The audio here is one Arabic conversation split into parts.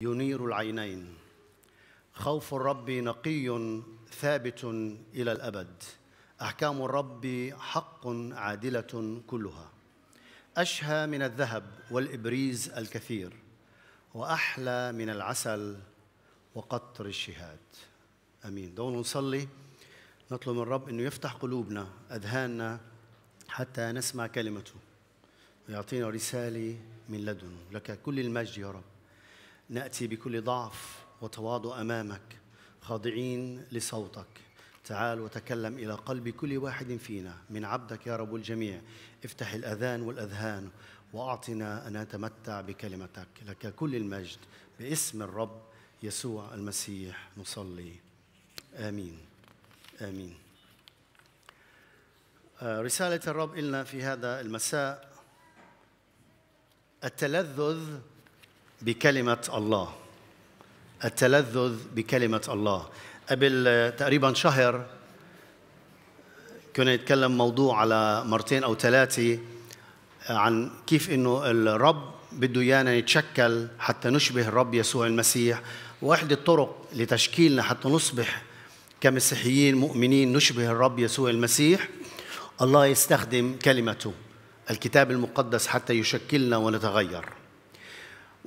ينير العينين خوف الرب نقي ثابت الى الابد احكام الرب حق عادله كلها اشهى من الذهب والابريز الكثير واحلى من العسل وقطر الشهاد امين دعونا نصلي نطلب من الرب انه يفتح قلوبنا اذهاننا حتى نسمع كلمته ويعطينا رساله من لدنه لك كل المجد يا رب ناتي بكل ضعف وتواضع امامك خاضعين لصوتك تعال وتكلم الى قلب كل واحد فينا من عبدك يا رب الجميع افتح الاذان والاذهان واعطنا ان نتمتع بكلمتك لك كل المجد باسم الرب يسوع المسيح نصلي امين امين آه، رساله الرب لنا في هذا المساء التلذذ بكلمة الله التلذذ بكلمة الله قبل تقريبا شهر كنا نتكلم موضوع على مرتين أو ثلاثة آه، عن كيف إنه الرب بده إيانا نتشكل حتى نشبه الرب يسوع المسيح وإحدى الطرق لتشكيلنا حتى نصبح كمسيحيين مؤمنين نشبه الرب يسوع المسيح الله يستخدم كلمته الكتاب المقدس حتى يشكلنا ونتغير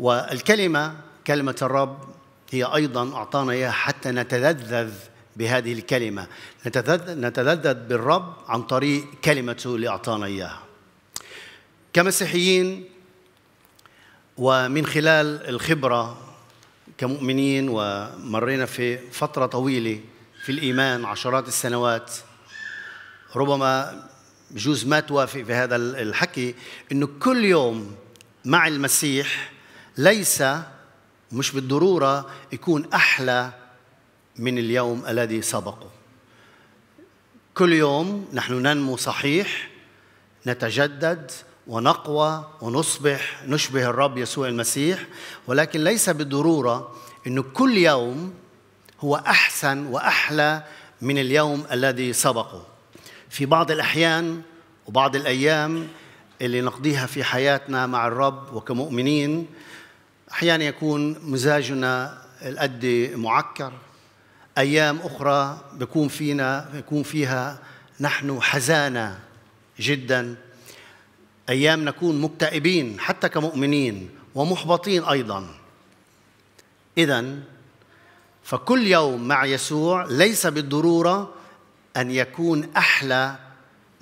والكلمة كلمة الرب هي أيضا أعطانا إياها حتى نتلذذ بهذه الكلمة نتلذذ بالرب عن طريق كلمته اللي أعطانا إياها كمسيحيين ومن خلال الخبرة كمؤمنين ومرينا في فترة طويلة في الإيمان عشرات السنوات ربما بجوز ما توافق في هذا الحكي أنه كل يوم مع المسيح ليس مش بالضروره يكون احلى من اليوم الذي سبقه كل يوم نحن ننمو صحيح نتجدد ونقوى ونصبح نشبه الرب يسوع المسيح ولكن ليس بالضروره انه كل يوم هو احسن واحلى من اليوم الذي سبقه في بعض الاحيان وبعض الايام اللي نقضيها في حياتنا مع الرب وكمؤمنين أحيانا يكون مزاجنا الأدي معكر أيام أخرى بكون فينا بكون فيها نحن حزانة جدا أيام نكون مكتئبين حتى كمؤمنين ومحبطين أيضا إذا فكل يوم مع يسوع ليس بالضرورة أن يكون أحلى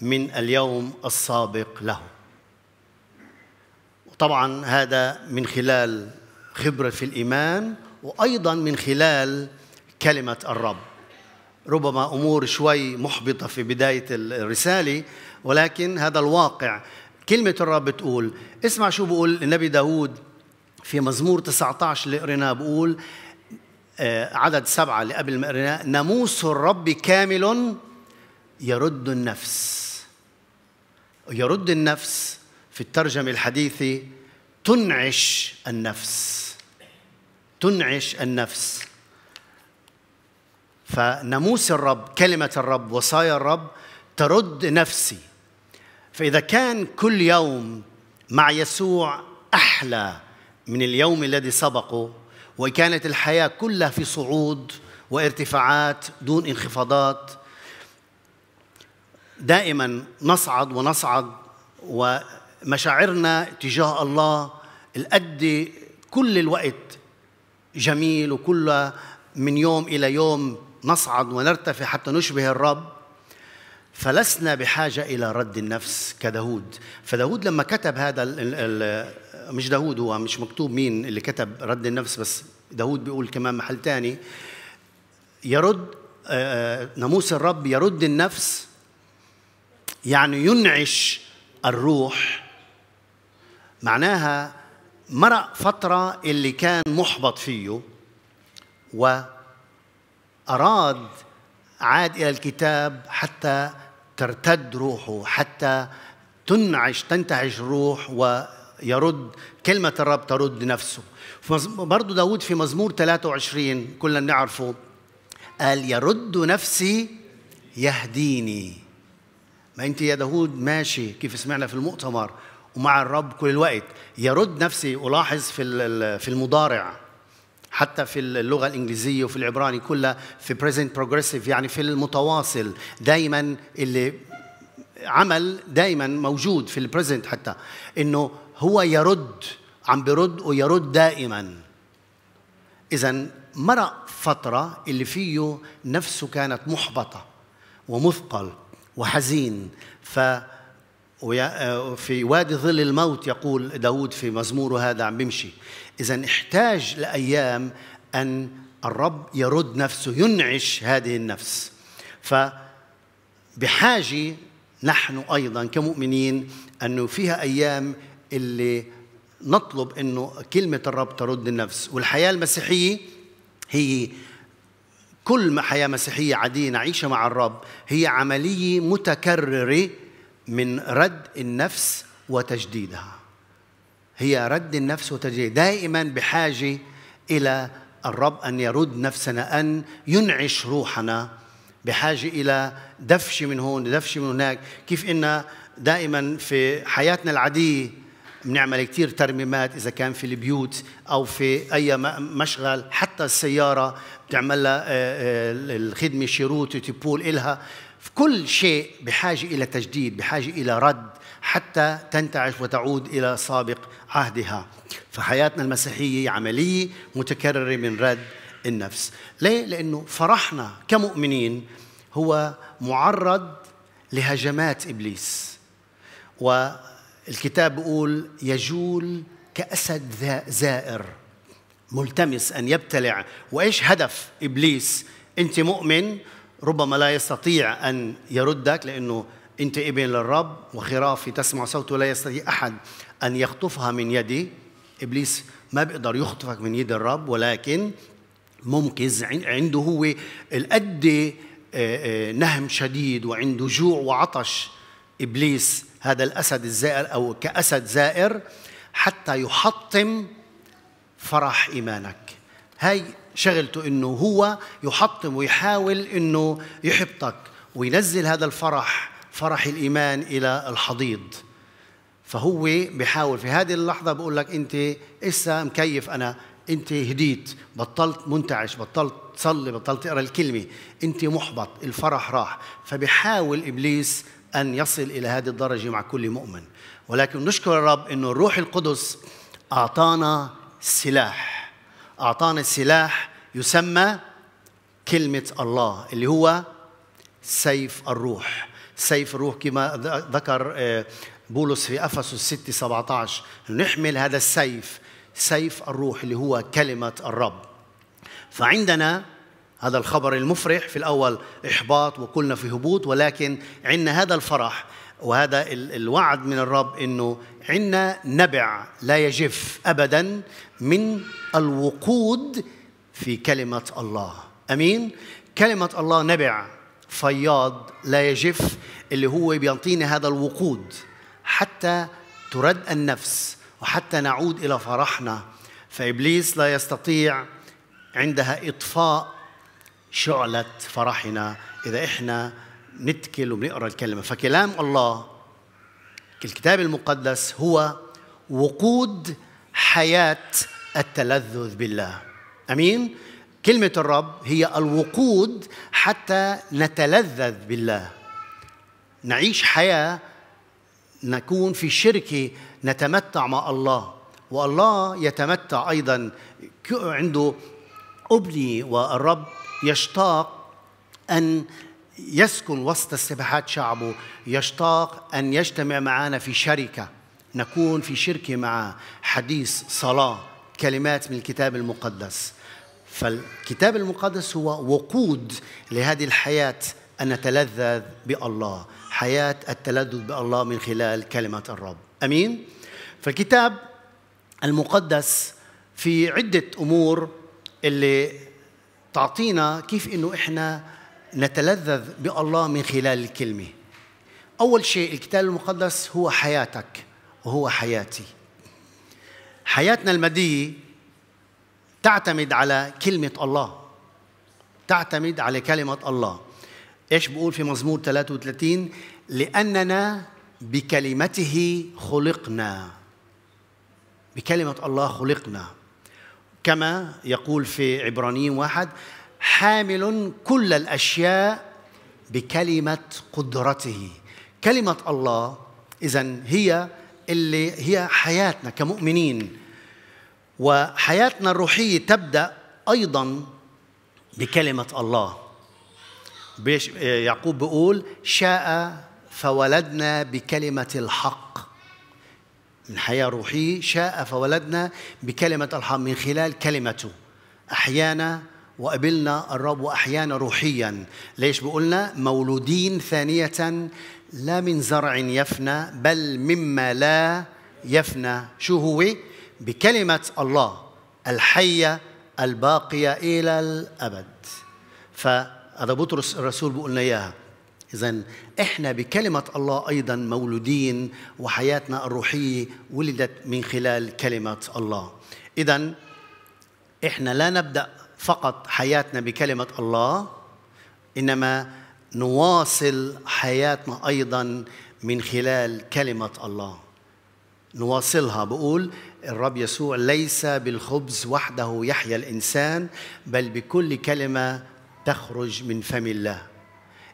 من اليوم السابق له طبعا هذا من خلال خبرة في الإيمان وأيضا من خلال كلمة الرب ربما أمور شوي محبطة في بداية الرسالة ولكن هذا الواقع كلمة الرب بتقول اسمع شو بقول النبي داود في مزمور 19 اللي قريناه بقول آه، عدد سبعة اللي قبل ما قريناه ناموس الرب كامل يرد النفس يرد النفس في الترجمة الحديثة تنعش النفس تنعش النفس فناموس الرب كلمة الرب وصايا الرب ترد نفسي فإذا كان كل يوم مع يسوع أحلى من اليوم الذي سبقه وكانت الحياة كلها في صعود وارتفاعات دون انخفاضات دائما نصعد ونصعد و مشاعرنا تجاه الله الأد كل الوقت جميل وكل من يوم إلى يوم نصعد ونرتفع حتى نشبه الرب فلسنا بحاجة إلى رد النفس كداود فداود لما كتب هذا الـ الـ مش داود هو مش مكتوب مين اللي كتب رد النفس بس داود بيقول كمان محل تاني يرد آه، آه، ناموس الرب يرد النفس يعني ينعش الروح معناها مرق فترة اللي كان محبط فيه وأراد عاد إلى الكتاب حتى ترتد روحه حتى تنعش تنتعش الروح ويرد كلمة الرب ترد نفسه برضو داود في مزمور 23 كلنا نعرفه قال يرد نفسي يهديني ما انت يا داود ماشي كيف سمعنا في المؤتمر ومع الرب كل الوقت يرد نفسي ألاحظ في في المضارع حتى في اللغة الإنجليزية وفي العبراني كلها في present progressive يعني في المتواصل دايما اللي عمل دايما موجود في البريزنت حتى انه هو يرد عم برد ويرد دائما اذا مرق فترة اللي فيه نفسه كانت محبطة ومثقل وحزين ف وفي آه، وادي ظل الموت يقول داود في مزموره هذا عم بمشي إذا احتاج لأيام أن الرب يرد نفسه ينعش هذه النفس فبحاجة نحن أيضا كمؤمنين أنه فيها أيام اللي نطلب أنه كلمة الرب ترد النفس والحياة المسيحية هي كل ما حياة مسيحية عادية نعيشها مع الرب هي عملية متكررة من رد النفس وتجديدها هي رد النفس وتجديد دائما بحاجة إلى الرب أن يرد نفسنا أن ينعش روحنا بحاجة إلى دفش من هون دفش من هناك كيف إن دائما في حياتنا العادية بنعمل كثير ترميمات إذا كان في البيوت أو في أي مشغل حتى السيارة بتعمل لها آه، آه، الخدمة شروط وتبول إلها في كل شيء بحاجة إلى تجديد بحاجة إلى رد حتى تنتعش وتعود إلى سابق عهدها فحياتنا المسيحية عملية متكررة من رد النفس ليه؟ لأنه فرحنا كمؤمنين هو معرض لهجمات إبليس والكتاب بيقول يجول كأسد زائر ملتمس أن يبتلع وإيش هدف إبليس أنت مؤمن ربما لا يستطيع أن يردك لأنه أنت ابن للرب وخرافي تسمع صوته لا يستطيع أحد أن يخطفها من يدي إبليس ما بيقدر يخطفك من يد الرب ولكن منقذ عنده هو الأد آه، آه، نهم شديد وعنده جوع وعطش إبليس هذا الأسد الزائر أو كأسد زائر حتى يحطم فرح إيمانك هاي شغلته انه هو يحطم ويحاول انه يحبطك وينزل هذا الفرح فرح الايمان الى الحضيض فهو بحاول في هذه اللحظه بقول لك انت اسا مكيف انا انت هديت بطلت منتعش بطلت تصلي بطلت تقرا الكلمه انت محبط الفرح راح فبحاول ابليس ان يصل الى هذه الدرجه مع كل مؤمن ولكن نشكر الرب انه الروح القدس اعطانا سلاح أعطانا سلاح يسمى كلمة الله اللي هو سيف الروح سيف الروح كما ذكر آه، بولس في أفسس 6 17 نحمل هذا السيف سيف الروح اللي هو كلمة الرب فعندنا هذا الخبر المفرح في الأول إحباط وكلنا في هبوط ولكن عندنا هذا الفرح وهذا الوعد من الرب أنه عندنا نبع لا يجف أبدا من الوقود في كلمة الله أمين كلمة الله نبع فياض لا يجف اللي هو بيعطيني هذا الوقود حتى ترد النفس وحتى نعود إلى فرحنا فإبليس لا يستطيع عندها إطفاء شعلة فرحنا إذا إحنا نتكل وبنقرا الكلمة فكلام الله الكتاب المقدس هو وقود حياة التلذذ بالله أمين؟ كلمة الرب هي الوقود حتى نتلذذ بالله نعيش حياة نكون في شركة نتمتع مع الله والله يتمتع أيضا عنده أبني والرب يشتاق أن يسكن وسط السباحات شعبه يشتاق أن يجتمع معنا في شركة نكون في شركة مع حديث صلاة كلمات من الكتاب المقدس فالكتاب المقدس هو وقود لهذه الحياة أن نتلذذ بالله حياة التلذذ بالله من خلال كلمة الرب أمين فالكتاب المقدس في عدة أمور اللي تعطينا كيف انه احنا نتلذذ بالله من خلال الكلمه. اول شيء الكتاب المقدس هو حياتك وهو حياتي. حياتنا الماديه تعتمد على كلمه الله. تعتمد على كلمه الله. ايش بقول في مزمور 33 لاننا بكلمته خلقنا بكلمه الله خلقنا كما يقول في عبرانيين واحد حامل كل الاشياء بكلمه قدرته كلمه الله اذا هي اللي هي حياتنا كمؤمنين وحياتنا الروحيه تبدا ايضا بكلمه الله يعقوب بيقول شاء فولدنا بكلمه الحق من حياة روحية شاء فولدنا بكلمة الحق من خلال كلمته أحيانا وقبلنا الرب وأحيانا روحيا ليش بقولنا مولودين ثانية لا من زرع يفنى بل مما لا يفنى شو هو بكلمة الله الحية الباقية إلى الأبد فهذا بطرس الرسول بقولنا لنا إياها إذا إحنا بكلمة الله أيضا مولودين وحياتنا الروحية ولدت من خلال كلمة الله. إذا إحنا لا نبدأ فقط حياتنا بكلمة الله إنما نواصل حياتنا أيضا من خلال كلمة الله. نواصلها بقول الرب يسوع ليس بالخبز وحده يحيا الإنسان بل بكل كلمة تخرج من فم الله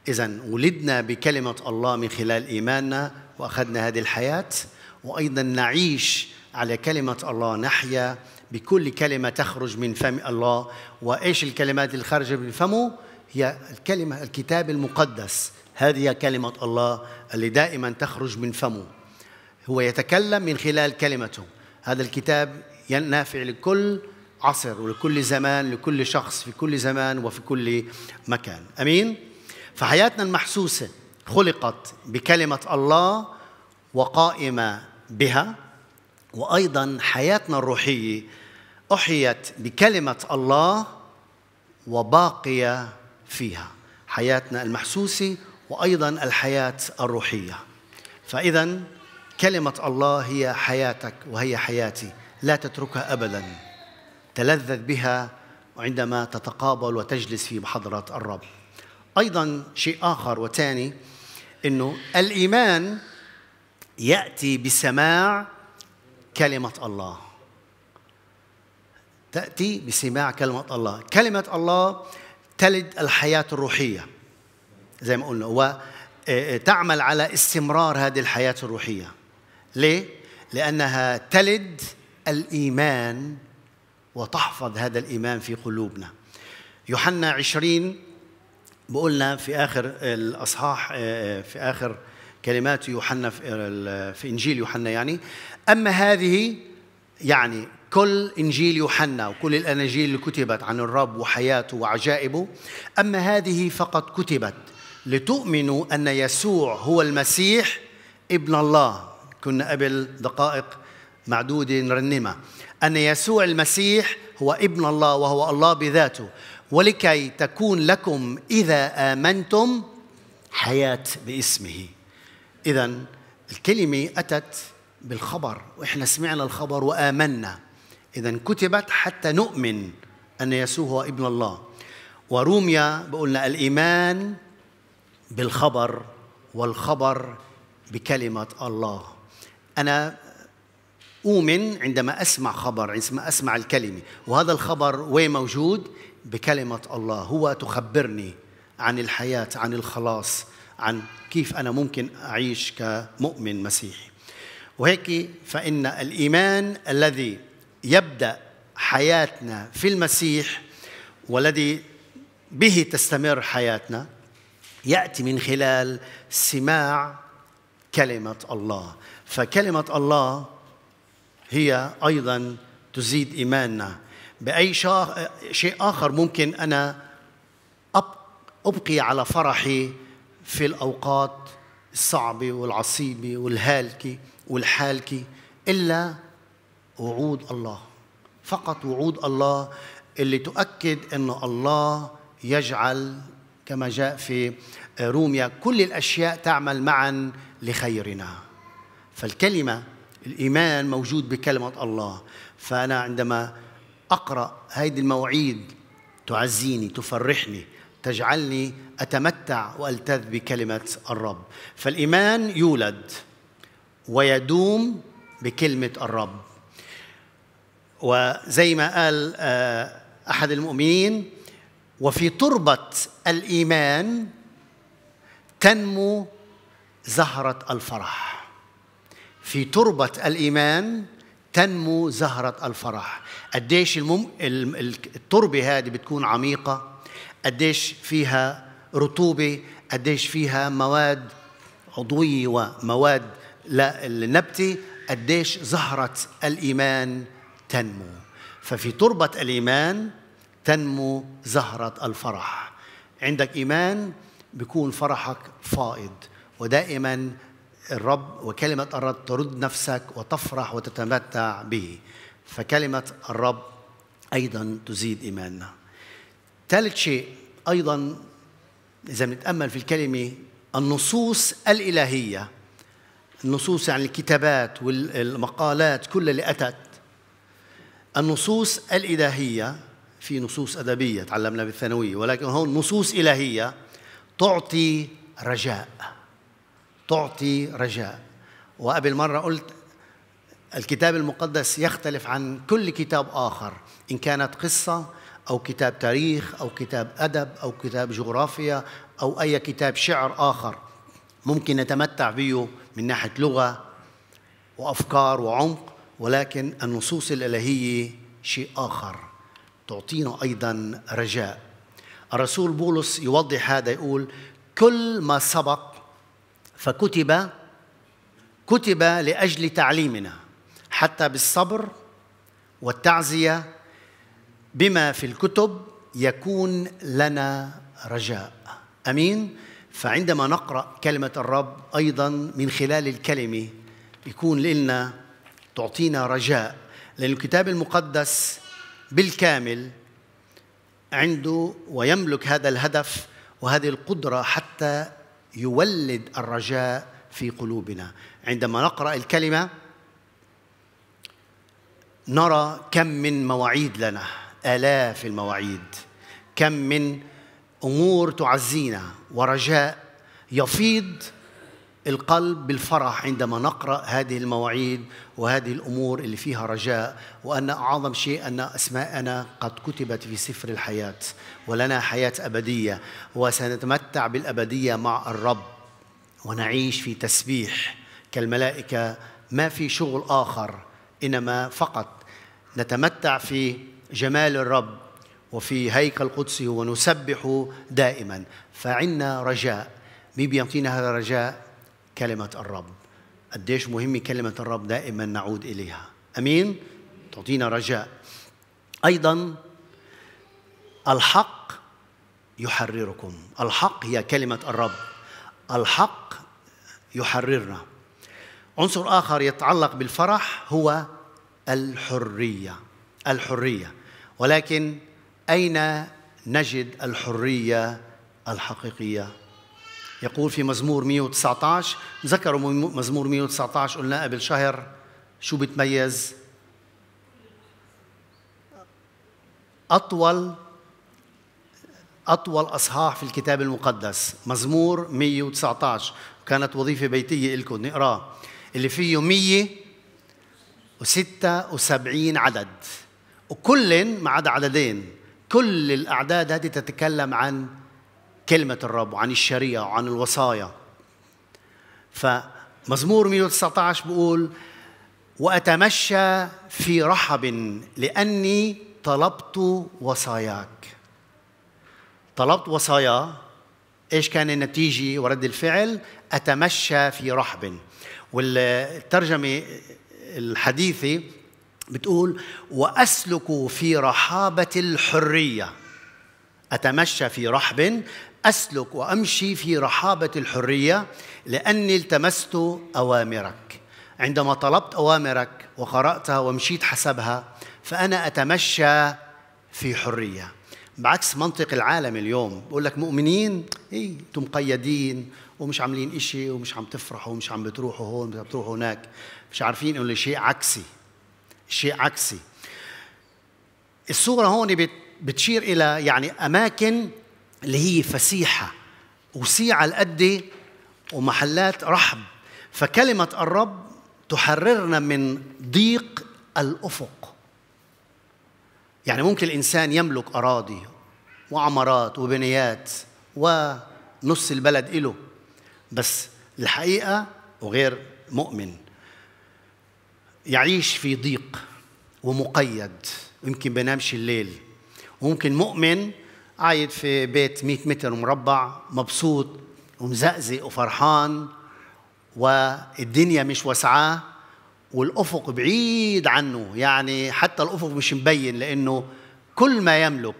إذا ولدنا بكلمة الله من خلال إيماننا وأخذنا هذه الحياة وأيضا نعيش على كلمة الله نحيا بكل كلمة تخرج من فم الله وإيش الكلمات اللي خارجة من فمه هي الكلمة الكتاب المقدس هذه كلمة الله اللي دائما تخرج من فمه هو يتكلم من خلال كلمته هذا الكتاب نافع لكل عصر ولكل زمان لكل شخص في كل زمان وفي كل مكان امين فحياتنا المحسوسة خلقت بكلمة الله وقائمة بها وأيضا حياتنا الروحية أحيت بكلمة الله وباقية فيها حياتنا المحسوسة وأيضا الحياة الروحية فإذا كلمة الله هي حياتك وهي حياتي لا تتركها أبدا تلذذ بها عندما تتقابل وتجلس في محضرة الرب أيضا شيء آخر وثاني أنه الإيمان يأتي بسماع كلمة الله تأتي بسماع كلمة الله كلمة الله تلد الحياة الروحية زي ما قلنا وتعمل آه، آه، على استمرار هذه الحياة الروحية ليه؟ لأنها تلد الإيمان وتحفظ هذا الإيمان في قلوبنا يوحنا 20 بقولنا في آخر الأصحاح آه، آه، في آخر كلمات يوحنا آه، في إنجيل يوحنا يعني أما هذه يعني كل إنجيل يوحنا وكل الأناجيل اللي كتبت عن الرب وحياته وعجائبه أما هذه فقد كتبت لتؤمنوا أن يسوع هو المسيح ابن الله كنا قبل دقائق معدودة نرنمها أن يسوع المسيح هو ابن الله وهو الله بذاته ولكي تكون لكم إذا آمنتم حياة باسمه إذا الكلمة أتت بالخبر وإحنا سمعنا الخبر وآمنا إذا كتبت حتى نؤمن أن يسوع هو ابن الله وروميا بقولنا الإيمان بالخبر والخبر بكلمة الله أنا أؤمن عندما أسمع خبر عندما أسمع الكلمة وهذا الخبر وين موجود بكلمة الله هو تخبرني عن الحياة عن الخلاص عن كيف أنا ممكن أعيش كمؤمن مسيحي وهيك فإن الإيمان الذي يبدأ حياتنا في المسيح والذي به تستمر حياتنا يأتي من خلال سماع كلمة الله فكلمة الله هي أيضا تزيد إيماننا باي شيء اخر ممكن انا ابقي على فرحي في الاوقات الصعبه والعصيبه والهالكه والحالكه الا وعود الله فقط وعود الله اللي تؤكد ان الله يجعل كما جاء في روميا كل الاشياء تعمل معا لخيرنا فالكلمه الايمان موجود بكلمه الله فانا عندما أقرأ هيدي المواعيد تعزيني تفرحني تجعلني أتمتع وألتذ بكلمة الرب فالإيمان يولد ويدوم بكلمة الرب وزي ما قال آه، أحد المؤمنين وفي تربة الإيمان تنمو زهرة الفرح في تربة الإيمان تنمو زهرة الفرح قديش المم... التربة هذه بتكون عميقة قديش فيها رطوبة قديش فيها مواد عضوية ومواد للنبتة قديش زهرة الإيمان تنمو ففي تربة الإيمان تنمو زهرة الفرح عندك إيمان بيكون فرحك فائض ودائما الرب وكلمة الرب ترد نفسك وتفرح وتتمتع به فكلمة الرب أيضا تزيد إيماننا ثالث شيء أيضا إذا بنتأمل في الكلمة النصوص الإلهية النصوص يعني الكتابات والمقالات كل اللي أتت النصوص الإلهية في نصوص أدبية تعلمنا بالثانوية ولكن هون نصوص إلهية تعطي رجاء تعطي رجاء وقبل مرة قلت الكتاب المقدس يختلف عن كل كتاب آخر إن كانت قصة أو كتاب تاريخ أو كتاب أدب أو كتاب جغرافيا أو أي كتاب شعر آخر ممكن نتمتع به من ناحية لغة وأفكار وعمق ولكن النصوص الإلهية شيء آخر تعطينا أيضا رجاء الرسول بولس يوضح هذا يقول كل ما سبق فكتب كتب لاجل تعليمنا حتى بالصبر والتعزيه بما في الكتب يكون لنا رجاء امين فعندما نقرا كلمه الرب ايضا من خلال الكلمه يكون لنا تعطينا رجاء لان الكتاب المقدس بالكامل عنده ويملك هذا الهدف وهذه القدره حتى يولد الرجاء في قلوبنا عندما نقرا الكلمه نرى كم من مواعيد لنا الاف المواعيد كم من امور تعزينا ورجاء يفيض القلب بالفرح عندما نقرا هذه المواعيد وهذه الامور اللي فيها رجاء وان اعظم شيء ان اسماءنا قد كتبت في سفر الحياه ولنا حياه ابديه وسنتمتع بالابديه مع الرب ونعيش في تسبيح كالملائكه ما في شغل اخر انما فقط نتمتع في جمال الرب وفي هيكل قدسه ونسبحه دائما فعنا رجاء مين بيعطينا هذا الرجاء كلمة الرب قديش مهم كلمة الرب دائما نعود إليها أمين تعطينا رجاء أيضا الحق يحرركم الحق هي كلمة الرب الحق يحررنا عنصر آخر يتعلق بالفرح هو الحرية الحرية ولكن أين نجد الحرية الحقيقية يقول في مزمور 119 تذكروا مزمور 119 قلنا قبل شهر شو بتميز أطول أطول أصحاح في الكتاب المقدس مزمور 119 كانت وظيفة بيتية لكم نقراه اللي فيه 176 عدد وكل ما عدا عددين كل الأعداد هذه تتكلم عن كلمة الرب وعن الشريعة وعن الوصايا فمزمور 119 بيقول وأتمشى في رحب لأني طلبت وصاياك طلبت وصايا ايش كان النتيجة ورد الفعل أتمشى في رحب والترجمة الحديثة بتقول وأسلك في رحابة الحرية أتمشى في رحب أسلك وأمشي في رحابة الحرية لأني التمست أوامرك عندما طلبت أوامرك وقرأتها ومشيت حسبها فأنا أتمشى في حرية بعكس منطق العالم اليوم بقول لك مؤمنين اي انتم مقيدين ومش عاملين إشي ومش عم تفرحوا ومش عم بتروحوا هون مش عم بتروحوا هناك مش عارفين انه شيء عكسي شيء عكسي الصوره هون بتشير الى يعني اماكن اللي هي فسيحة وسيعة القد ومحلات رحب فكلمة الرب تحررنا من ضيق الأفق يعني ممكن الإنسان يملك أراضي وعمارات وبنيات ونص البلد إله بس الحقيقة وغير مؤمن يعيش في ضيق ومقيد ويمكن بينامش الليل وممكن مؤمن قاعد في بيت 100 متر مربع مبسوط ومزقزق وفرحان والدنيا مش واسعاه والافق بعيد عنه يعني حتى الافق مش مبين لانه كل ما يملك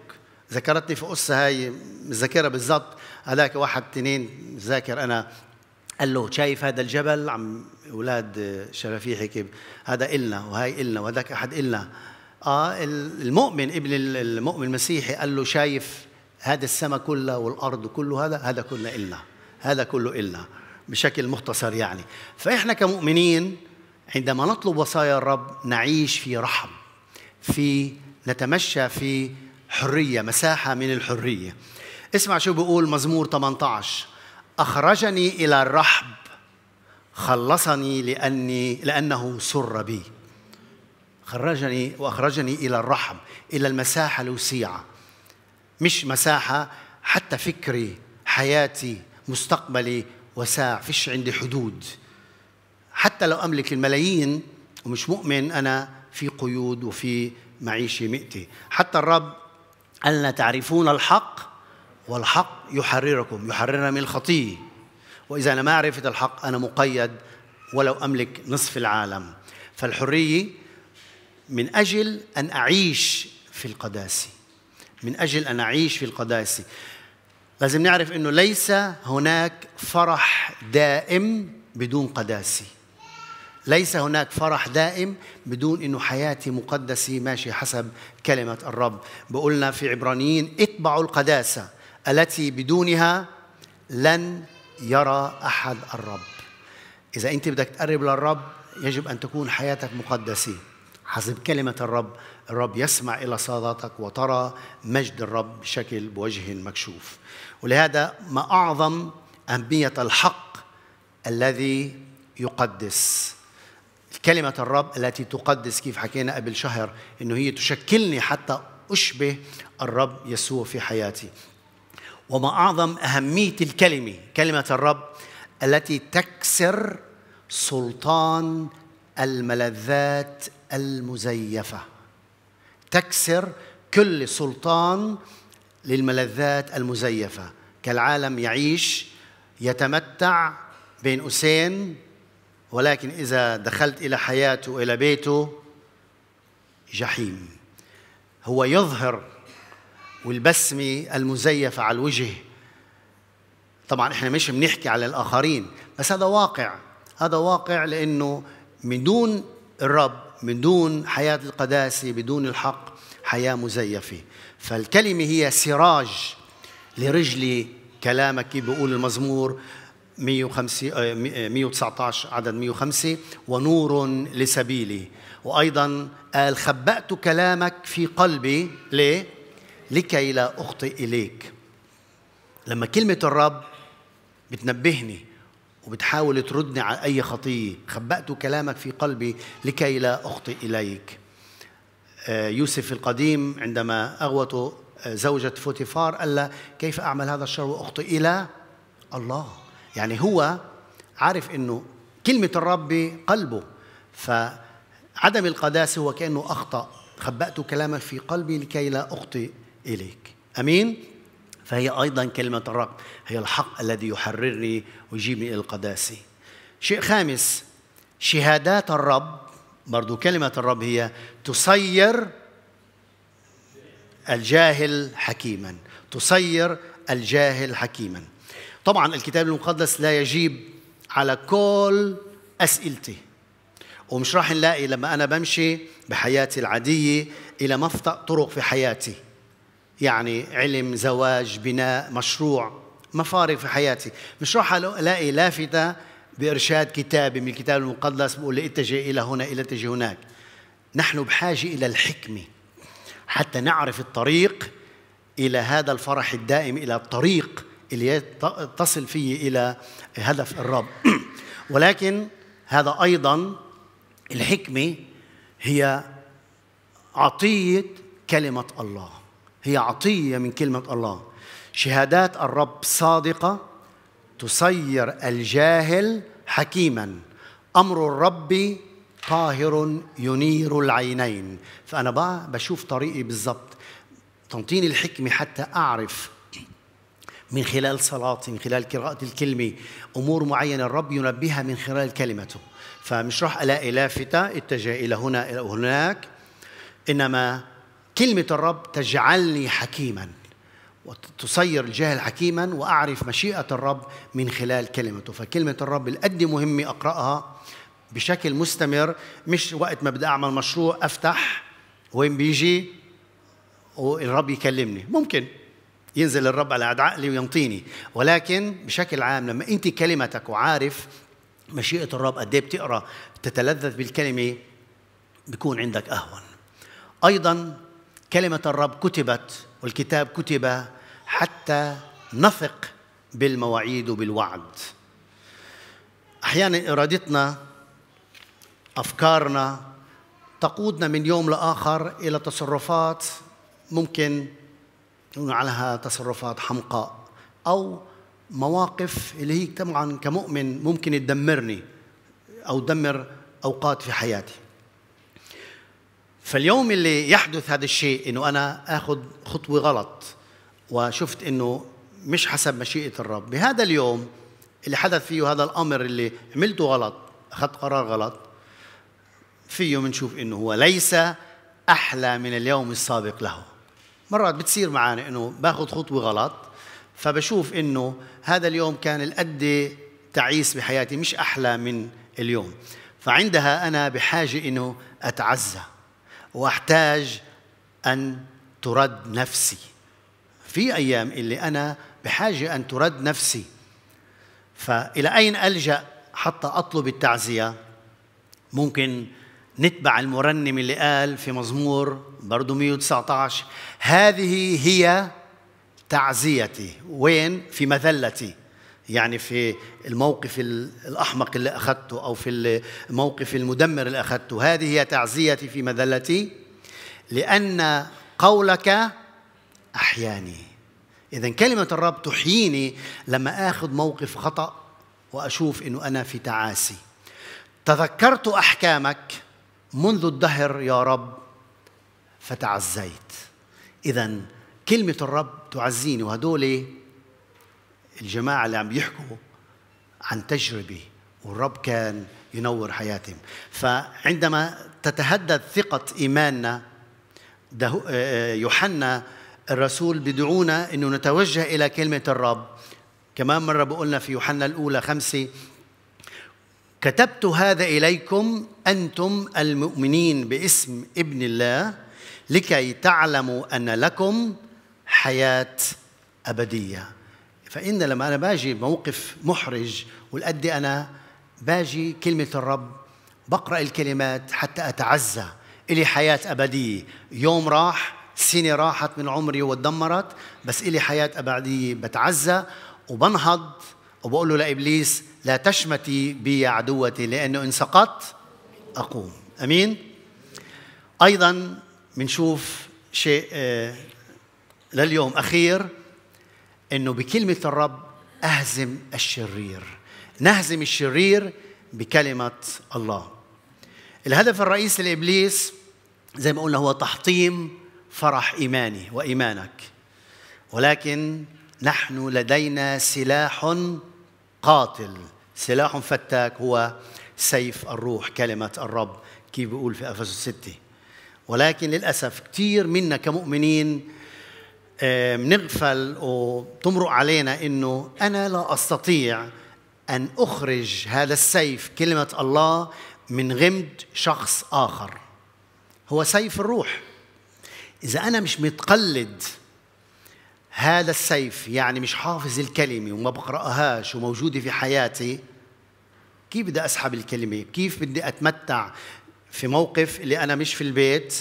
ذكرتني في قصه هاي الذاكره بالضبط هذاك واحد تنين ذاكر انا قال له شايف هذا الجبل عم اولاد شرافيح هيك هذا النا وهاي النا وهذاك احد النا اه المؤمن ابن المؤمن المسيحي قال له شايف هذا السماء كله والارض كله هذا هذا كله إلنا هذا كله إلنا بشكل مختصر يعني فاحنا كمؤمنين عندما نطلب وصايا الرب نعيش في رحم في نتمشى في حريه مساحه من الحريه اسمع شو بيقول مزمور 18 اخرجني الى الرحب خلصني لاني لانه سر بي خرجني وأخرجني إلى الرحم إلى المساحة الوسيعة مش مساحة حتى فكري حياتي مستقبلي وساع فيش عندي حدود حتى لو أملك الملايين ومش مؤمن أنا في قيود وفي معيشة مئتي حتى الرب قال لنا تعرفون الحق والحق يحرركم يحررنا من الخطية وإذا أنا ما عرفت الحق أنا مقيد ولو أملك نصف العالم فالحرية من أجل أن أعيش في القداسة من أجل أن أعيش في القداسة لازم نعرف أنه ليس هناك فرح دائم بدون قداسة ليس هناك فرح دائم بدون انه حياتي مقدسه ماشيه حسب كلمه الرب بقولنا في عبرانيين اتبعوا القداسه التي بدونها لن يرى احد الرب اذا انت بدك تقرب للرب يجب ان تكون حياتك مقدسه حسب كلمة الرب الرب يسمع إلى صلاتك وترى مجد الرب بشكل بوجه مكشوف ولهذا ما أعظم أهمية الحق الذي يقدس كلمة الرب التي تقدس كيف حكينا قبل شهر إنه هي تشكلني حتى أشبه الرب يسوع في حياتي وما أعظم أهمية الكلمة كلمة الرب التي تكسر سلطان الملذات المزيفه تكسر كل سلطان للملذات المزيفه كالعالم يعيش يتمتع بين أسين ولكن اذا دخلت الى حياته الى بيته جحيم هو يظهر والبسمه المزيفه على الوجه طبعا احنا مش بنحكي على الاخرين بس هذا واقع هذا واقع لانه من دون الرب من دون حياة القداسة بدون الحق حياة مزيفة فالكلمة هي سراج لرجلي كلامك كيف بيقول المزمور 105 119 آه، آه، عدد 105 ونور لسبيلي وايضا قال خبأت كلامك في قلبي ليه؟ لكي لا اخطئ اليك لما كلمه الرب بتنبهني وبتحاول تردني على أي خطية خبأت كلامك في قلبي لكي لا أخطئ إليك آه، يوسف القديم عندما أغوته آه، زوجة فوتيفار قال لها كيف أعمل هذا الشر وأخطئ إلى الله يعني هو عارف أنه كلمة الرب قلبه فعدم القداسة هو كأنه أخطأ خبأت كلامك في قلبي لكي لا أخطئ إليك أمين فهي أيضا كلمة الرب هي الحق الذي يحررني ويجيبني إلى القداسة شيء خامس شهادات الرب برضو كلمة الرب هي تصير الجاهل حكيما تصير الجاهل حكيما طبعا الكتاب المقدس لا يجيب على كل أسئلتي ومش راح نلاقي لما أنا بمشي بحياتي العادية إلى مفتق طرق في حياتي يعني علم زواج بناء مشروع مفارق في حياتي مش راح الاقي لافته إيه، بارشاد كتابي من الكتاب المقدس بقول لي إيه، اتجه الى هنا الى اتجه هناك نحن بحاجه الى الحكمه حتى نعرف الطريق الى هذا الفرح الدائم الى الطريق اللي تصل فيه الى هدف الرب ولكن هذا ايضا الحكمه هي عطيه كلمه الله هي عطية من كلمة الله شهادات الرب صادقة تصير الجاهل حكيما أمر الرب طاهر ينير العينين فأنا بقى بشوف طريقي بالضبط تنطيني الحكمة حتى أعرف من خلال صلاتي من خلال قراءة الكلمة أمور معينة الرب ينبهها من خلال كلمته فمش راح ألاقي لافتة اتجه إلى هنا إلى هناك إنما كلمة الرب تجعلني حكيما وتصير الجاهل حكيما وأعرف مشيئة الرب من خلال كلمته فكلمة الرب القد مهمة أقرأها بشكل مستمر مش وقت ما بدي أعمل مشروع أفتح وين بيجي والرب يكلمني ممكن ينزل الرب على عقلي وينطيني ولكن بشكل عام لما انت كلمتك وعارف مشيئه الرب قد ايه بتقرا تتلذذ بالكلمه بيكون عندك اهون ايضا كلمة الرب كتبت والكتاب كتب حتى نثق بالمواعيد وبالوعد أحيانا إرادتنا أفكارنا تقودنا من يوم لآخر إلى تصرفات ممكن نعلها تصرفات حمقاء أو مواقف اللي هي طبعا كمؤمن ممكن تدمرني أو تدمر أوقات في حياتي فاليوم اللي يحدث هذا الشيء انه انا اخذ خطوه غلط وشفت انه مش حسب مشيئه الرب بهذا اليوم اللي حدث فيه هذا الامر اللي عملته غلط اخذت قرار غلط فيه بنشوف انه هو ليس احلى من اليوم السابق له مرات بتصير معنا انه باخذ خطوه غلط فبشوف انه هذا اليوم كان القد تعيس بحياتي مش احلى من اليوم فعندها انا بحاجه انه اتعزى واحتاج أن ترد نفسي في أيام اللي أنا بحاجة أن ترد نفسي فإلى أين ألجأ حتى أطلب التعزية ممكن نتبع المرنم اللي قال في مزمور برضه 119 هذه هي تعزيتي وين في مذلتي يعني في الموقف الأحمق اللي أخذته أو في الموقف المدمر اللي أخذته هذه هي تعزيتي في مذلتي لأن قولك أحياني إذا كلمة الرب تحييني لما آخذ موقف خطأ وأشوف أنه أنا في تعاسي تذكرت أحكامك منذ الدهر يا رب فتعزيت إذا كلمة الرب تعزيني وهدول الجماعة اللي عم يحكوا عن تجربة والرب كان ينور حياتهم فعندما تتهدد ثقة إيماننا آه، آه، يوحنا الرسول بدعونا أنه نتوجه إلى كلمة الرب كمان مرة بقولنا في يوحنا الأولى خمسة كتبت هذا إليكم أنتم المؤمنين باسم ابن الله لكي تعلموا أن لكم حياة أبدية فإن لما أنا باجي موقف محرج والقد أنا باجي كلمة الرب بقرأ الكلمات حتى أتعزى إلي حياة أبدية يوم راح سنة راحت من عمري وتدمرت بس إلي حياة أبدية بتعزى وبنهض وبقول له لإبليس لا تشمتي بي عدوتي لأنه إن سقطت أقوم أمين أيضا بنشوف شيء آه، لليوم أخير انه بكلمه الرب اهزم الشرير نهزم الشرير بكلمه الله الهدف الرئيسي لابليس زي ما قلنا هو تحطيم فرح ايماني وايمانك ولكن نحن لدينا سلاح قاتل سلاح فتاك هو سيف الروح كلمة الرب كيف بيقول في أفسس 6 ولكن للأسف كثير منا كمؤمنين بنغفل وتمرق علينا انه انا لا استطيع ان اخرج هذا السيف كلمه الله من غمد شخص اخر هو سيف الروح اذا انا مش متقلد هذا السيف يعني مش حافظ الكلمه وما بقراهاش وموجوده في حياتي كيف بدي اسحب الكلمه كيف بدي اتمتع في موقف اللي انا مش في البيت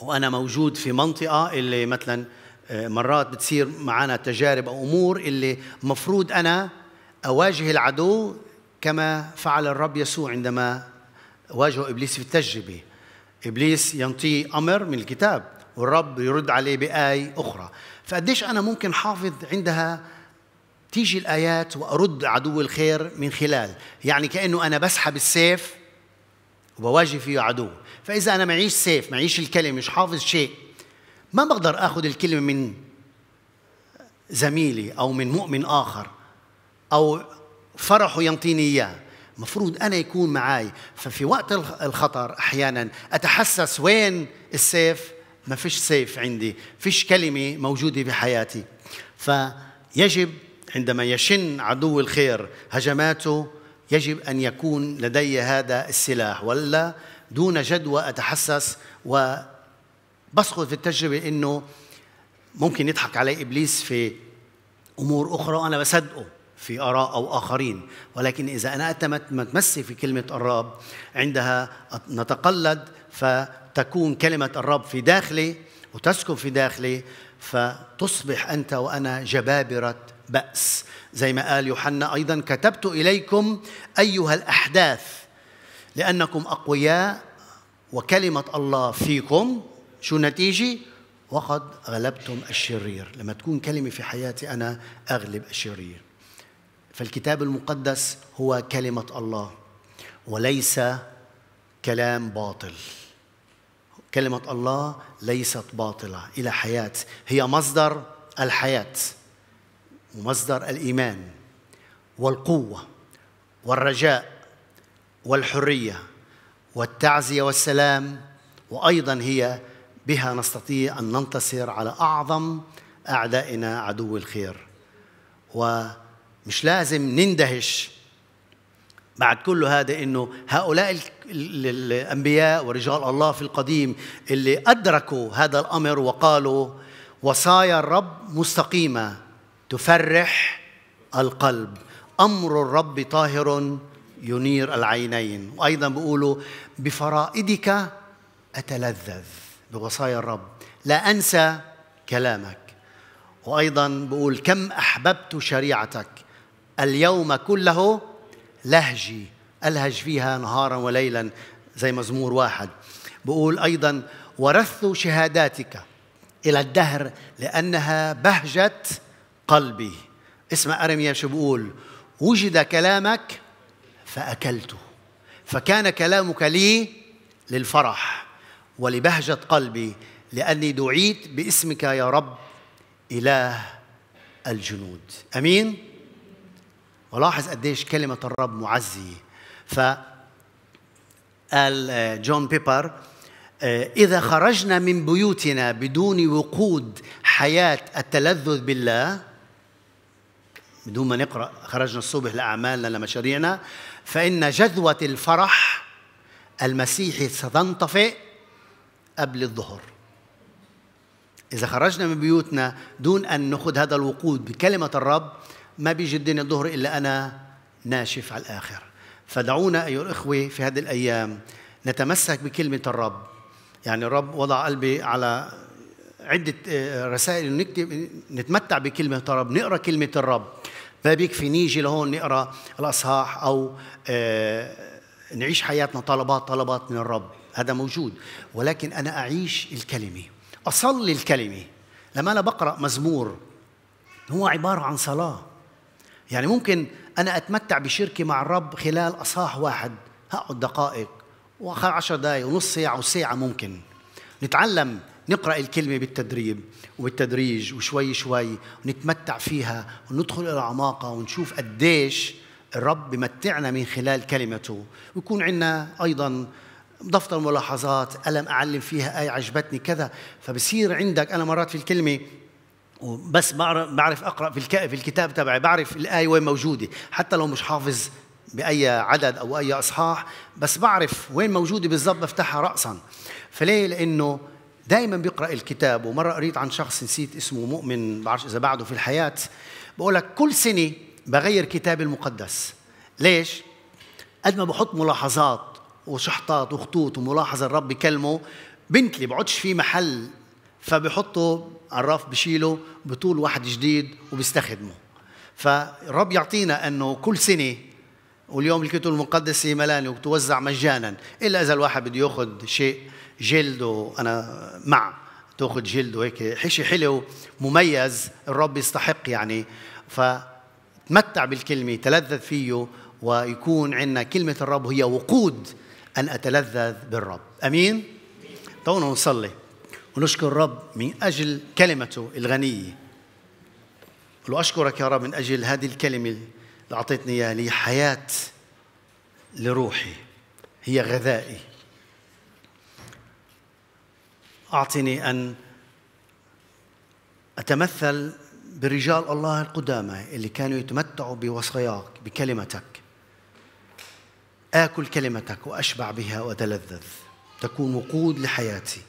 وانا موجود في منطقه اللي مثلا آه، مرات بتصير معنا تجارب او امور اللي مفروض انا اواجه العدو كما فعل الرب يسوع عندما واجهه ابليس في التجربه ابليس ينطيه امر من الكتاب والرب يرد عليه باي اخرى فقديش انا ممكن حافظ عندها تيجي الايات وارد عدو الخير من خلال يعني كانه انا بسحب السيف وبواجه فيه عدو فإذا أنا معيش سيف معيش الكلمة مش حافظ شيء ما بقدر أخذ الكلمة من زميلي أو من مؤمن آخر أو فرحه ينطيني إياه مفروض أنا يكون معي ففي وقت الخطر أحيانا أتحسس وين السيف ما فيش سيف عندي فيش كلمة موجودة بحياتي فيجب عندما يشن عدو الخير هجماته يجب أن يكون لدي هذا السلاح ولا دون جدوى أتحسس وبسقط في التجربة أنه ممكن يضحك علي إبليس في أمور أخرى وأنا بصدقه في آراء أو آخرين ولكن إذا أنا أتمسك في كلمة الرب عندها نتقلد فتكون كلمة الرب في داخلي وتسكن في داخلي فتصبح أنت وأنا جبابرة بأس زي ما قال يوحنا أيضا كتبت إليكم أيها الأحداث لأنكم أقوياء وكلمة الله فيكم شو النتيجة؟ وقد غلبتم الشرير لما تكون كلمة في حياتي أنا أغلب الشرير فالكتاب المقدس هو كلمة الله وليس كلام باطل كلمة الله ليست باطلة إلى حياة هي مصدر الحياة ومصدر الإيمان والقوة والرجاء والحرية والتعزية والسلام وأيضا هي بها نستطيع أن ننتصر على أعظم أعدائنا عدو الخير ومش لازم نندهش بعد كل هذا انه هؤلاء الانبياء ورجال الله في القديم اللي ادركوا هذا الامر وقالوا وصايا الرب مستقيمه تفرح القلب أمر الرب طاهر ينير العينين وأيضا بيقولوا بفرائدك أتلذذ بوصايا الرب لا أنسى كلامك وأيضا بقول كم أحببت شريعتك اليوم كله لهجي ألهج فيها نهارا وليلا زي مزمور واحد بقول أيضا ورثت شهاداتك إلى الدهر لأنها بهجت قلبي اسمع أرميا شو بيقول وجد كلامك فأكلته فكان كلامك لي للفرح ولبهجة قلبي لأني دعيت باسمك يا رب إله الجنود أمين ولاحظ قديش كلمة الرب معزية فقال جون بيبر آه، إذا خرجنا من بيوتنا بدون وقود حياة التلذذ بالله بدون ما نقرأ خرجنا الصبح لأعمالنا لمشاريعنا فإن جذوة الفرح المسيحي ستنطفئ قبل الظهر إذا خرجنا من بيوتنا دون أن نأخذ هذا الوقود بكلمة الرب ما بيجي الدنيا الظهر إلا أنا ناشف على الآخر فدعونا أيها الإخوة في هذه الأيام نتمسك بكلمة الرب يعني الرب وضع قلبي على عدة آه، رسائل نكتب نتمتع بكلمة الرب نقرأ كلمة الرب ما بيكفي نيجي لهون نقرا الاصحاح او آه، نعيش حياتنا طلبات طلبات من الرب هذا موجود ولكن انا اعيش الكلمه اصلي الكلمه لما انا بقرا مزمور هو عباره عن صلاه يعني ممكن انا اتمتع بشركه مع الرب خلال اصحاح واحد هقعد دقائق واخر عشر دقائق ونص ساعه وساعه ممكن نتعلم نقرأ الكلمة بالتدريب وبالتدريج وشوي شوي ونتمتع فيها وندخل إلى اعماقها ونشوف قديش الرب بمتعنا من خلال كلمته ويكون عندنا أيضا دفتر ملاحظات الم أعلم فيها آية عجبتني كذا فبصير عندك أنا مرات في الكلمة وبس بعرف أقرأ في الكتاب تبعي بعرف الآية وين موجودة حتى لو مش حافظ باي عدد او اي اصحاح بس بعرف وين موجوده بالضبط بفتحها راسا فليه لانه دايما بيقرا الكتاب ومره قريت عن شخص نسيت اسمه مؤمن بعرفش اذا بعده في الحياه بقول لك كل سنه بغير كتابي المقدس ليش قد ما بحط ملاحظات وشحطات وخطوط وملاحظه الرب بكلمه بنتلي بعدش في محل فبحطه عراف بشيله بطول واحد جديد وبيستخدمه فالرب يعطينا انه كل سنه واليوم الكتب المقدسه ملانه وتوزع مجانا الا اذا الواحد بده ياخذ شيء جلده انا مع تاخذ جلده هيك شيء حلو مميز الرب يستحق يعني فتمتع بالكلمه تلذذ فيه ويكون عندنا كلمه الرب هي وقود ان اتلذذ بالرب امين تونا نصلي ونشكر الرب من اجل كلمته الغنيه له اشكرك يا رب من اجل هذه الكلمه اللي اعطيتني اياها لي حياه لروحي هي غذائي أعطني أن أتمثل برجال الله القدامى اللي كانوا يتمتعوا بوصاياك بكلمتك آكل كلمتك وأشبع بها وأتلذذ تكون وقود لحياتي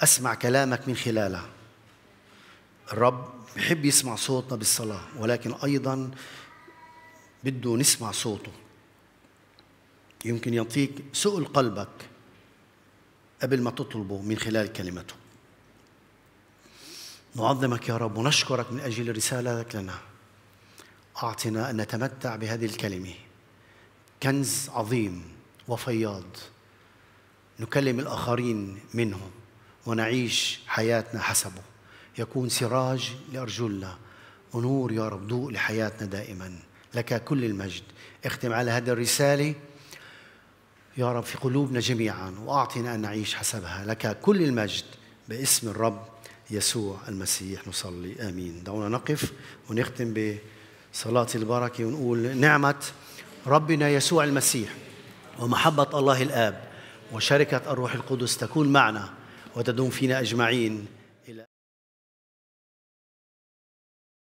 أسمع كلامك من خلالها الرب بحب يسمع صوتنا بالصلاة ولكن أيضا بده نسمع صوته يمكن يعطيك سؤل قلبك قبل ما تطلبه من خلال كلمته نعظمك يا رب ونشكرك من أجل رسالتك لنا أعطنا أن نتمتع بهذه الكلمة كنز عظيم وفياض نكلم الآخرين منه ونعيش حياتنا حسبه يكون سراج لأرجلنا ونور يا رب ضوء لحياتنا دائما لك كل المجد اختم على هذه الرساله يا رب في قلوبنا جميعا واعطنا ان نعيش حسبها لك كل المجد باسم الرب يسوع المسيح نصلي امين دعونا نقف ونختم بصلاه البركه ونقول نعمه ربنا يسوع المسيح ومحبه الله الاب وشركه الروح القدس تكون معنا وتدوم فينا اجمعين